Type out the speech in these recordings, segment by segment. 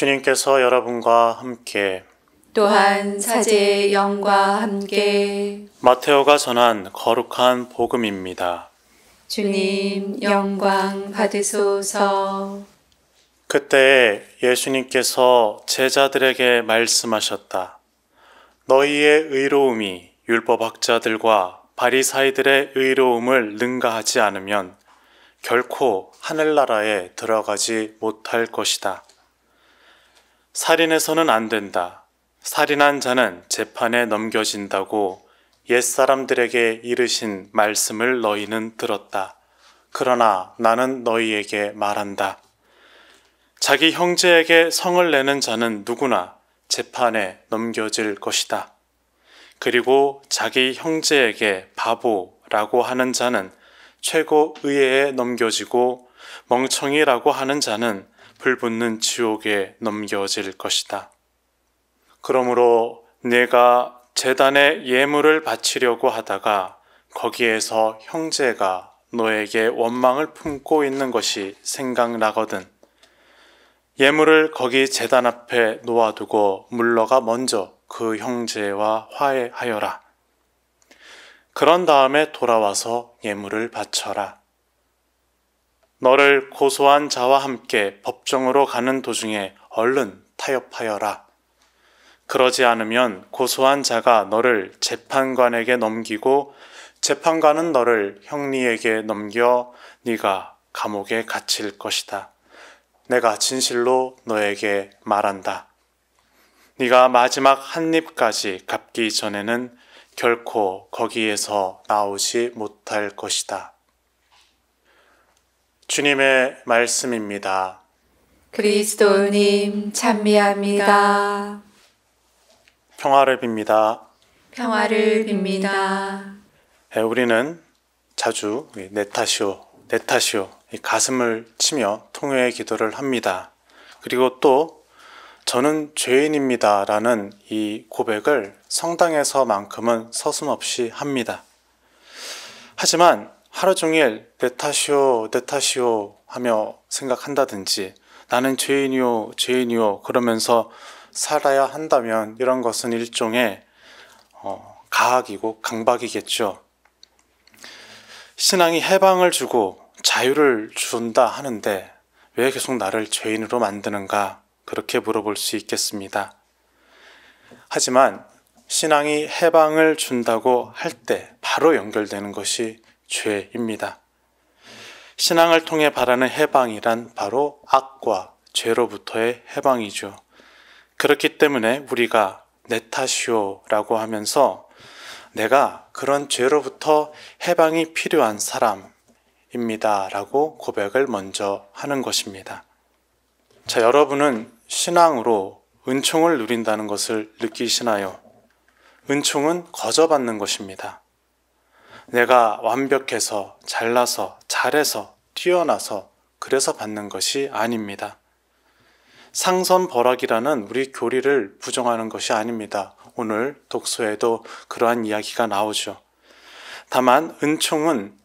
주님께서 여러분과 함께 또한 사제 영과 함께 마테오가 전한 거룩한 복음입니다. 주님 영광 받으소서. 그때 예수님께서 제자들에게 말씀하셨다. 너희의 의로움이 율법학자들과 바리사이들의 의로움을 능가하지 않으면 결코 하늘나라에 들어가지 못할 것이다. 살인해서는 안 된다. 살인한 자는 재판에 넘겨진다고 옛 사람들에게 이르신 말씀을 너희는 들었다. 그러나 나는 너희에게 말한다. 자기 형제에게 성을 내는 자는 누구나 재판에 넘겨질 것이다. 그리고 자기 형제에게 바보라고 하는 자는 최고 의회에 넘겨지고 멍청이라고 하는 자는 불붙는 지옥에 넘겨질 것이다. 그러므로 내가 재단에 예물을 바치려고 하다가 거기에서 형제가 너에게 원망을 품고 있는 것이 생각나거든. 예물을 거기 재단 앞에 놓아두고 물러가 먼저 그 형제와 화해하여라. 그런 다음에 돌아와서 예물을 바쳐라. 너를 고소한 자와 함께 법정으로 가는 도중에 얼른 타협하여라. 그러지 않으면 고소한 자가 너를 재판관에게 넘기고 재판관은 너를 형리에게 넘겨 네가 감옥에 갇힐 것이다. 내가 진실로 너에게 말한다. 네가 마지막 한 입까지 갚기 전에는 결코 거기에서 나오지 못할 것이다. 주님의 말씀입니다. 그리스도님 찬미합니다. 평화를 빕니다. 평화를 빕니다. 네, 우리는 자주 내 탓이오, 내 탓이오 가슴을 치며 통회의 기도를 합니다. 그리고 또 저는 죄인입니다라는 이 고백을 성당에서만큼은 서슴없이 합니다. 하지만 하루 종일 내 탓이요, 내 탓이요 하며 생각한다든지 나는 죄인이오죄인이오 그러면서 살아야 한다면 이런 것은 일종의 어, 가학이고 강박이겠죠. 신앙이 해방을 주고 자유를 준다 하는데 왜 계속 나를 죄인으로 만드는가 그렇게 물어볼 수 있겠습니다. 하지만 신앙이 해방을 준다고 할 때 바로 연결되는 것이 죄입니다. 신앙을 통해 바라는 해방이란 바로 악과 죄로부터의 해방이죠. 그렇기 때문에 우리가 내 탓이오라고 하면서 내가 그런 죄로부터 해방이 필요한 사람입니다. 라고 고백을 먼저 하는 것입니다. 자, 여러분은 신앙으로 은총을 누린다는 것을 느끼시나요? 은총은 거저 받는 것입니다. 내가 완벽해서, 잘나서, 잘해서, 뛰어나서, 그래서 받는 것이 아닙니다. 상선 버락이라는 우리 교리를 부정하는 것이 아닙니다. 오늘 독서에도 그러한 이야기가 나오죠. 다만, 은총은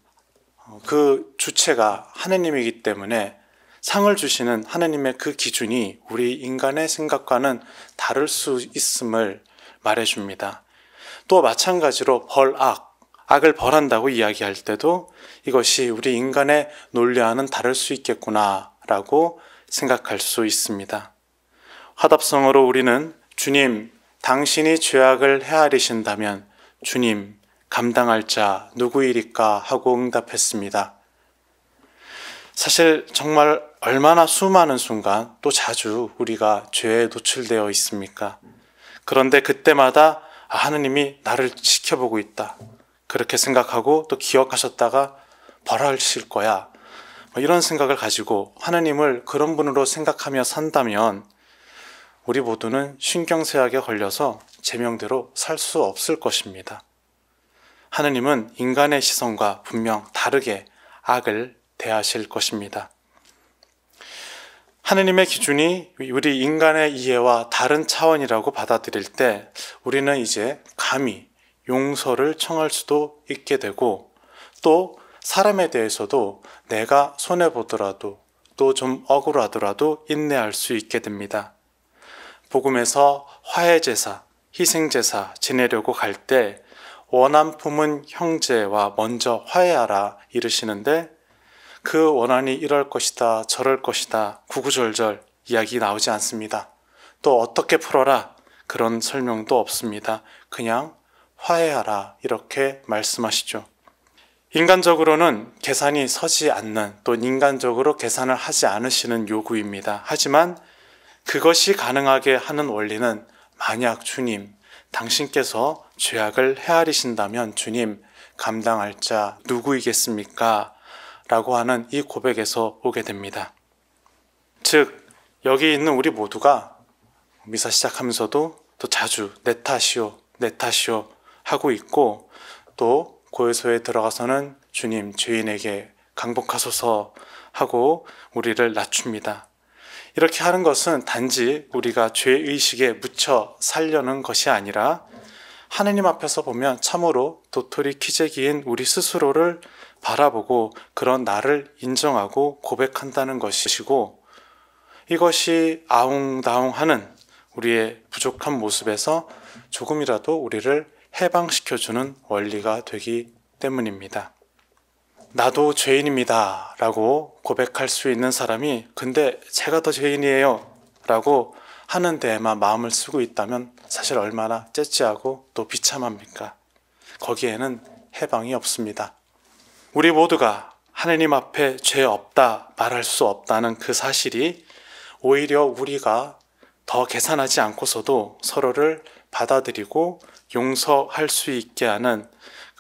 그 주체가 하느님이기 때문에 상을 주시는 하느님의 그 기준이 우리 인간의 생각과는 다를 수 있음을 말해줍니다. 또 마찬가지로 벌악, 악을 벌한다고 이야기할 때도 이것이 우리 인간의 논리와는 다를 수 있겠구나라고 생각할 수 있습니다. 화답성어로 우리는 주님, 당신이 죄악을 헤아리신다면 주님, 감당할 자누구이까 하고 응답했습니다. 사실 정말 얼마나 수많은 순간 또 자주 우리가 죄에 노출되어 있습니까? 그런데 그때마다 아, 하느님이 나를 지켜보고 있다. 그렇게 생각하고 또 기억하셨다가 벌하실 거야. 뭐 이런 생각을 가지고 하나님을 그런 분으로 생각하며 산다면 우리 모두는 신경세약에 걸려서 제명대로 살 수 없을 것입니다. 하느님은 인간의 시선과 분명 다르게 악을 대하실 것입니다. 하느님의 기준이 우리 인간의 이해와 다른 차원이라고 받아들일 때 우리는 이제 감히 용서를 청할 수도 있게 되고 또 사람에 대해서도 내가 손해보더라도 또 좀 억울하더라도 인내할 수 있게 됩니다. 복음에서 화해제사, 희생제사 지내려고 갈 때 원한 품은 형제와 먼저 화해하라 이르시는데 그 원한이 이럴 것이다, 저럴 것이다, 구구절절 이야기 나오지 않습니다. 또 어떻게 풀어라 그런 설명도 없습니다. 그냥 화해하라 이렇게 말씀하시죠. 인간적으로는 계산이 서지 않는 또 인간적으로 계산을 하지 않으시는 요구입니다. 하지만 그것이 가능하게 하는 원리는 만약 주님, 당신께서 죄악을 헤아리신다면 주님, 감당할 자 누구이겠습니까? 라고 하는 이 고백에서 오게 됩니다. 즉, 여기 있는 우리 모두가 미사 시작하면서도 또 자주 내 탓이요, 내 탓이요, 하고 있고 또 고요소에 들어가서는 주님 죄인에게 강복하소서 하고 우리를 낮춥니다. 이렇게 하는 것은 단지 우리가 죄의식에 묻혀 살려는 것이 아니라 하느님 앞에서 보면 참으로 도토리 키재기인 우리 스스로를 바라보고 그런 나를 인정하고 고백한다는 것이고 이것이 아웅다웅하는 우리의 부족한 모습에서 조금이라도 우리를 해방시켜주는 원리가 되기 때문입니다. 나도 죄인입니다. 라고 고백할 수 있는 사람이, 근데 제가 더 죄인이에요. 라고 하는 데에만 마음을 쓰고 있다면 사실 얼마나 째째하고 또 비참합니까? 거기에는 해방이 없습니다. 우리 모두가 하느님 앞에 죄 없다 말할 수 없다는 그 사실이 오히려 우리가 더 계산하지 않고서도 서로를 받아들이고 용서할 수 있게 하는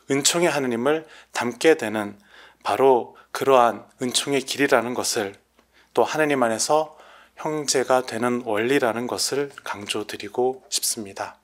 은총의 하느님을 닮게 되는 바로 그러한 은총의 길이라는 것을 또 하느님 안에서 형제가 되는 원리라는 것을 강조드리고 싶습니다.